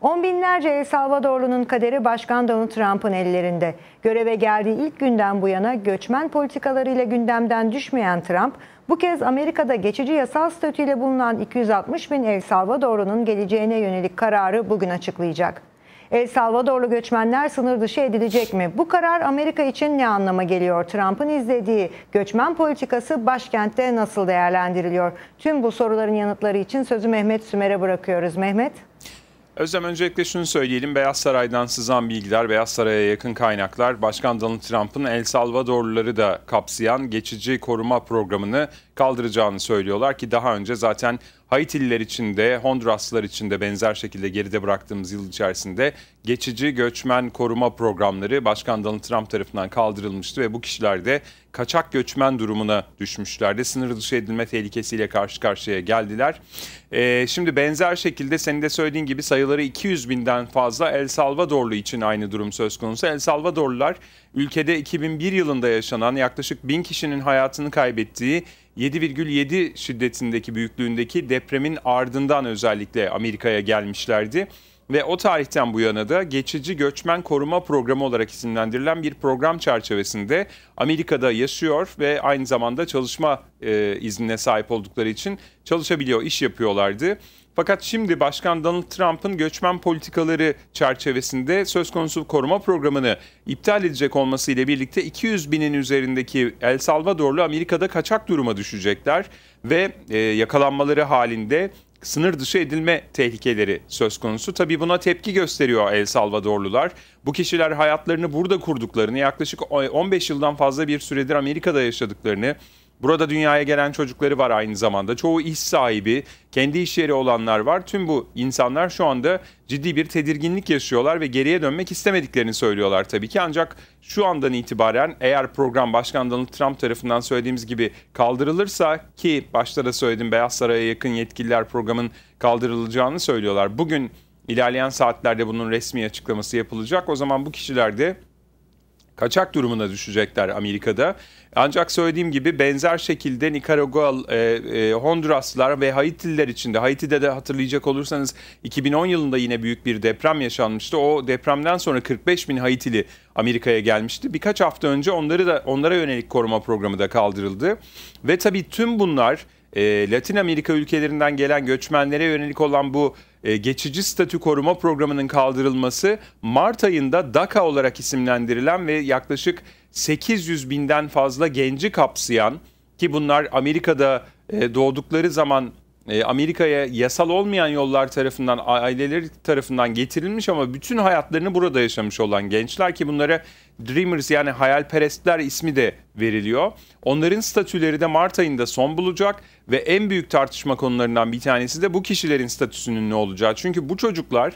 On binlerce El Salvadorlu'nun kaderi Başkan Donald Trump'ın ellerinde. Göreve geldiği ilk günden bu yana göçmen politikalarıyla gündemden düşmeyen Trump, bu kez Amerika'da geçici yasal statüyle bulunan 260 bin El Salvadorlu'nun geleceğine yönelik kararı bugün açıklayacak. El Salvadorlu göçmenler sınır dışı edilecek mi? Bu karar Amerika için ne anlama geliyor? Trump'ın izlediği göçmen politikası başkentte nasıl değerlendiriliyor? Tüm bu soruların yanıtları için sözü Mehmet Sümer'e bırakıyoruz. Mehmet? Özlem öncelikle şunu söyleyelim. Beyaz Saray'dan sızan bilgiler, Beyaz Saray'a yakın kaynaklar, Başkan Donald Trump'ın El Salvadorluları da kapsayan geçici koruma programını kaldıracağını söylüyorlar ki daha önce zaten Haitililer için de Honduraslılar için de benzer şekilde geride bıraktığımız yıl içerisinde geçici göçmen koruma programları Başkan Donald Trump tarafından kaldırılmıştı ve bu kişiler de kaçak göçmen durumuna düşmüşlerdi. Sınır dışı edilme tehlikesiyle karşı karşıya geldiler. Ee, şimdi benzer şekilde senin de söylediğin gibi sayıları 200 binden fazla El Salvadorlu için aynı durum söz konusu. El Salvadorlular ülkede 2001 yılında yaşanan yaklaşık 1000 kişinin hayatını kaybettiği 7,7 şiddetindeki büyüklüğündeki depremin ardından özellikle Amerika'ya gelmişlerdi. Ve o tarihten bu yana da geçici göçmen koruma programı olarak isimlendirilen bir program çerçevesinde Amerika'da yaşıyor ve aynı zamanda çalışma e, iznine sahip oldukları için çalışabiliyor, iş yapıyorlardı. Fakat şimdi Başkan Donald Trump'ın göçmen politikaları çerçevesinde söz konusu koruma programını iptal edecek olması ile birlikte 200 binin üzerindeki El Salvadorlu Amerika'da kaçak duruma düşecekler ve e, yakalanmaları halinde sınır dışı edilme tehlikeleri söz konusu. Tabii buna tepki gösteriyor El Salvadorlular. Bu kişiler hayatlarını burada kurduklarını, yaklaşık 15 yıldan fazla bir süredir Amerika'da yaşadıklarını, Burada dünyaya gelen çocukları var aynı zamanda. Çoğu iş sahibi, kendi iş yeri olanlar var. Tüm bu insanlar şu anda ciddi bir tedirginlik yaşıyorlar ve geriye dönmek istemediklerini söylüyorlar tabii ki. Ancak şu andan itibaren eğer program Başkan Donald Trump tarafından söylediğimiz gibi kaldırılırsa ki başta da söyledim Beyaz Saray'a yakın yetkililer programın kaldırılacağını söylüyorlar. Bugün ilerleyen saatlerde bunun resmi açıklaması yapılacak. O zaman bu kişiler de kaçak durumuna düşecekler Amerika'da. Ancak söylediğim gibi benzer şekilde Nikaragua, e, e, Honduraslar ve Haitililer için de Haiti'de de hatırlayacak olursanız 2010 yılında yine büyük bir deprem yaşanmıştı. O depremden sonra 45 bin Haitili Amerika'ya gelmişti. Birkaç hafta önce onları da onlara yönelik koruma programı da kaldırıldı. Ve tabii tüm bunlar e, Latin Amerika ülkelerinden gelen göçmenlere yönelik olan bu e, geçici statü koruma programının kaldırılması Mart ayında DACA olarak isimlendirilen ve yaklaşık 800 binden fazla genci kapsayan ki bunlar Amerika'da e, doğdukları zaman e, Amerika'ya yasal olmayan yollar tarafından, aileleri tarafından getirilmiş ama bütün hayatlarını burada yaşamış olan gençler ki bunlara Dreamers yani hayalperestler ismi de veriliyor. Onların statüleri de Mart ayında son bulacak ve en büyük tartışma konularından bir tanesi de bu kişilerin statüsünün ne olacağı. Çünkü bu çocuklar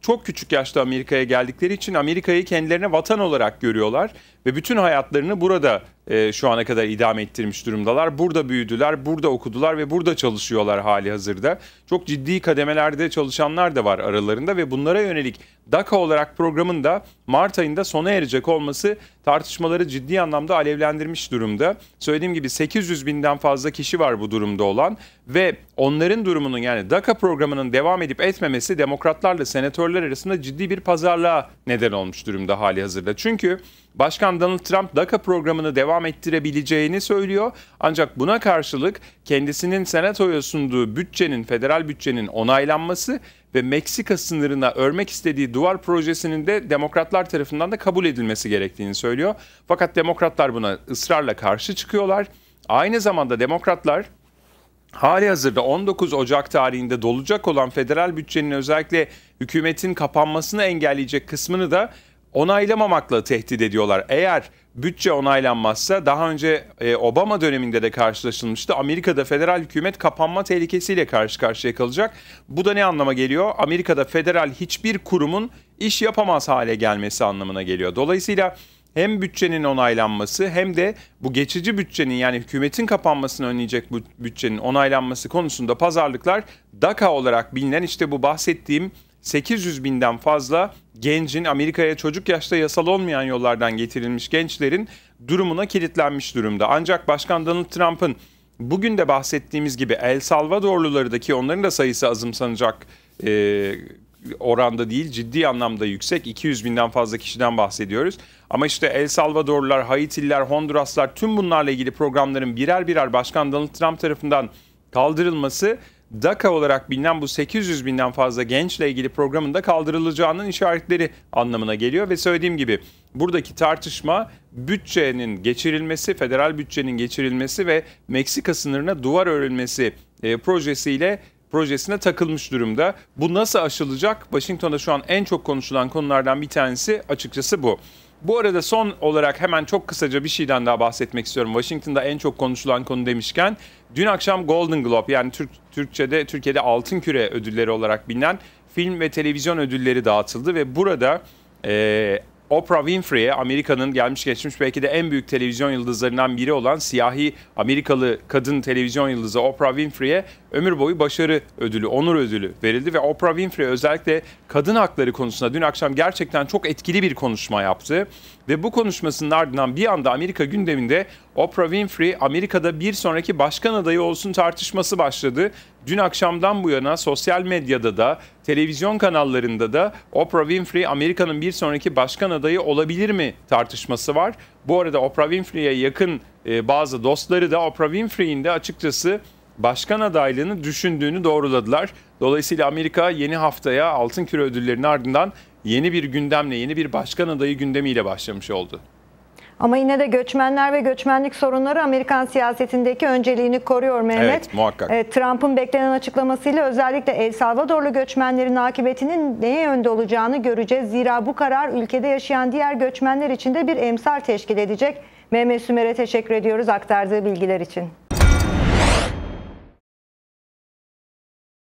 çok küçük yaşta Amerika'ya geldikleri için Amerika'yı kendilerine vatan olarak görüyorlar ve bütün hayatlarını burada e, şu ana kadar idam ettirmiş durumdalar. Burada büyüdüler, burada okudular ve burada çalışıyorlar hali hazırda. Çok ciddi kademelerde çalışanlar da var aralarında ve bunlara yönelik DAKA olarak programın da Mart ayında sona erecek olması tartışmaları ciddi anlamda alevlendirmiş durumda. Söylediğim gibi 800 binden fazla kişi var bu durumda olan ve onların durumunun yani DAKA programının devam edip etmemesi demokratlarla senatörler arasında ciddi bir pazarlığa neden olmuş durumda hali hazırda. Çünkü Başkan Donald Trump DACA programını devam ettirebileceğini söylüyor. Ancak buna karşılık kendisinin senatoya sunduğu bütçenin, federal bütçenin onaylanması ve Meksika sınırına örmek istediği duvar projesinin de demokratlar tarafından da kabul edilmesi gerektiğini söylüyor. Fakat demokratlar buna ısrarla karşı çıkıyorlar. Aynı zamanda demokratlar Hali hazırda 19 Ocak tarihinde dolacak olan federal bütçenin özellikle hükümetin kapanmasını engelleyecek kısmını da onaylamamakla tehdit ediyorlar. Eğer bütçe onaylanmazsa daha önce e, Obama döneminde de karşılaşılmıştı. Amerika'da federal hükümet kapanma tehlikesiyle karşı karşıya kalacak. Bu da ne anlama geliyor? Amerika'da federal hiçbir kurumun iş yapamaz hale gelmesi anlamına geliyor. Dolayısıyla hem bütçenin onaylanması hem de bu geçici bütçenin yani hükümetin kapanmasını önleyecek bu bütçenin onaylanması konusunda pazarlıklar DAKA olarak bilinen işte bu bahsettiğim 800 binden fazla gencin Amerika'ya çocuk yaşta yasal olmayan yollardan getirilmiş gençlerin durumuna kilitlenmiş durumda. Ancak Başkan Donald Trump'ın bugün de bahsettiğimiz gibi El Salvadorlulardaki onların da sayısı azımsanacak e, oranda değil ciddi anlamda yüksek 200 binden fazla kişiden bahsediyoruz. Ama işte El Salvadorlular, Haitililer, Honduraslar tüm bunlarla ilgili programların birer birer Başkan Donald Trump tarafından kaldırılması DACA olarak bilinen bu 800 binden fazla gençle ilgili programın da kaldırılacağının işaretleri anlamına geliyor ve söylediğim gibi buradaki tartışma bütçenin geçirilmesi, federal bütçenin geçirilmesi ve Meksika sınırına duvar örülmesi e, projesiyle projesine takılmış durumda. Bu nasıl aşılacak? Washington'da şu an en çok konuşulan konulardan bir tanesi açıkçası bu. Bu arada son olarak hemen çok kısaca bir şeyden daha bahsetmek istiyorum. Washington'da en çok konuşulan konu demişken dün akşam Golden Globe yani Türk, Türkçe'de Türkiye'de Altın Küre ödülleri olarak bilinen film ve televizyon ödülleri dağıtıldı ve burada e, Oprah Winfrey'e Amerika'nın gelmiş geçmiş belki de en büyük televizyon yıldızlarından biri olan siyahi Amerikalı kadın televizyon yıldızı Oprah Winfrey'e ömür boyu başarı ödülü, onur ödülü verildi ve Oprah Winfrey özellikle kadın hakları konusunda dün akşam gerçekten çok etkili bir konuşma yaptı. Ve bu konuşmasının ardından bir anda Amerika gündeminde Oprah Winfrey Amerika'da bir sonraki başkan adayı olsun tartışması başladı. Dün akşamdan bu yana sosyal medyada da televizyon kanallarında da Oprah Winfrey Amerika'nın bir sonraki başkan adayı olabilir mi tartışması var. Bu arada Oprah Winfrey'e yakın e, bazı dostları da Oprah Winfrey'in de açıkçası başkan adaylığını düşündüğünü doğruladılar. Dolayısıyla Amerika yeni haftaya altın küre ödüllerinin ardından yeni bir gündemle, yeni bir başkan adayı gündemiyle başlamış oldu. Ama yine de göçmenler ve göçmenlik sorunları Amerikan siyasetindeki önceliğini koruyor Mehmet. Evet muhakkak. E, Trump'ın beklenen açıklamasıyla özellikle El Salvadorlu göçmenlerin akıbetinin neye yönde olacağını göreceğiz. Zira bu karar ülkede yaşayan diğer göçmenler için de bir emsal teşkil edecek. Mehmet Sümer'e teşekkür ediyoruz aktardığı bilgiler için.